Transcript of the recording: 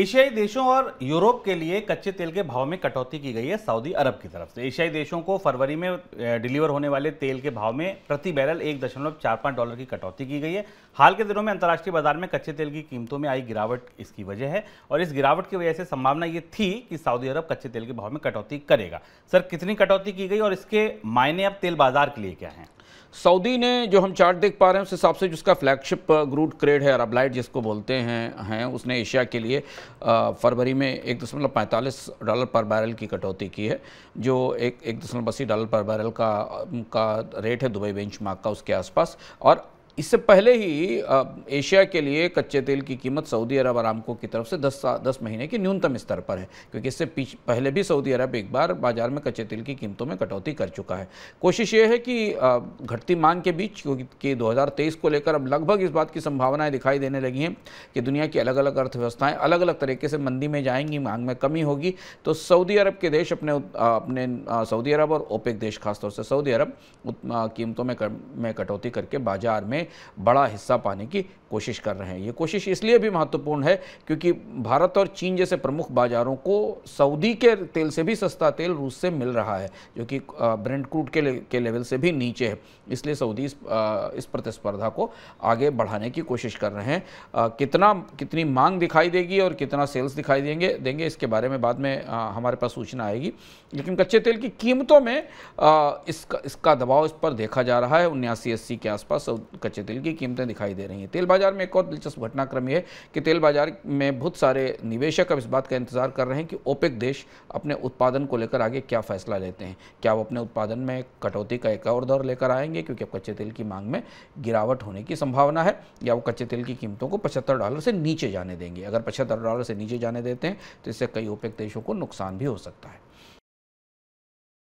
एशियाई देशों और यूरोप के लिए कच्चे तेल के भाव में कटौती की गई है सऊदी अरब की तरफ से एशियाई देशों को फरवरी में डिलीवर होने वाले तेल के भाव में प्रति बैरल एक दशमलव चार पाँच डॉलर की कटौती की गई है हाल के दिनों में अंतर्राष्ट्रीय बाजार में कच्चे तेल की कीमतों में आई गिरावट इसकी वजह है और इस गिरावट की वजह से संभावना ये थी कि सऊदी अरब कच्चे तेल के भाव में कटौती करेगा सर कितनी कटौती की गई और इसके मायने अब तेल बाजार के लिए क्या हैं सऊदी ने जो हम चार्ट देख पा रहे हैं उस हिसाब से जिसका फ्लैगशिप ग्रूड क्रेड है अरबलाइट जिसको बोलते हैं हैं उसने एशिया के लिए uh, फरवरी में एक दशमलव पैंतालीस डॉलर पर बैरल की कटौती की है जो एक एक दशमलव अस्सी डॉलर पर बैरल का uh, का रेट है दुबई बेंच का उसके आसपास और इससे पहले ही एशिया के लिए कच्चे तेल की कीमत सऊदी अरब आरामको की तरफ से 10 दस महीने की न्यूनतम स्तर पर है क्योंकि इससे पहले भी सऊदी अरब एक बार बाजार में कच्चे तेल की कीमतों में कटौती कर चुका है कोशिश ये है कि घटती मांग के बीच क्योंकि 2023 को लेकर अब लगभग इस बात की संभावनाएँ दिखाई देने लगी हैं कि दुनिया की अलग अलग अर्थव्यवस्थाएँ अलग अलग तरीके से मंदी में जाएंगी मांग में कमी होगी तो सऊदी अरब के देश अपने अपने सऊदी अरब और ओपेक देश खासतौर से सऊदी अरब कीमतों में कटौती करके बाजार में में बड़ा हिस्सा पाने की कोशिश कर रहे हैं ये कोशिश इसलिए भी महत्वपूर्ण है क्योंकि भारत और चीन जैसे प्रमुख बाज़ारों को सऊदी के तेल से भी सस्ता तेल रूस से मिल रहा है जो कि ब्रेंड क्रूड के, ले, के लेवल से भी नीचे है इसलिए सऊदी इस, इस प्रतिस्पर्धा को आगे बढ़ाने की कोशिश कर रहे हैं आ, कितना कितनी मांग दिखाई देगी और कितना सेल्स दिखाई देंगे देंगे इसके बारे में बाद में आ, हमारे पास सूचना आएगी लेकिन कच्चे तेल की कीमतों में इसका इसका दबाव इस पर देखा जा रहा है उन्यासी अस्सी के आसपास कच्चे तेल की कीमतें दिखाई दे रही हैं तेल बाजार में एक और दिलचस्प घटनाक्रम यह है कि तेल बाजार में बहुत सारे निवेशक अब इस बात का इंतजार कर रहे हैं कि ओपेक देश अपने उत्पादन को लेकर आगे क्या फैसला लेते हैं क्या वो अपने उत्पादन में कटौती का एक और दौर लेकर आएंगे क्योंकि अब कच्चे तेल की मांग में गिरावट होने की संभावना है या वो कच्चे तेल की कीमतों को पचहत्तर डॉलर से नीचे जाने देंगे अगर पचहत्तर डॉलर से नीचे जाने देते हैं तो इससे कई ओपेक देशों को नुकसान भी हो सकता है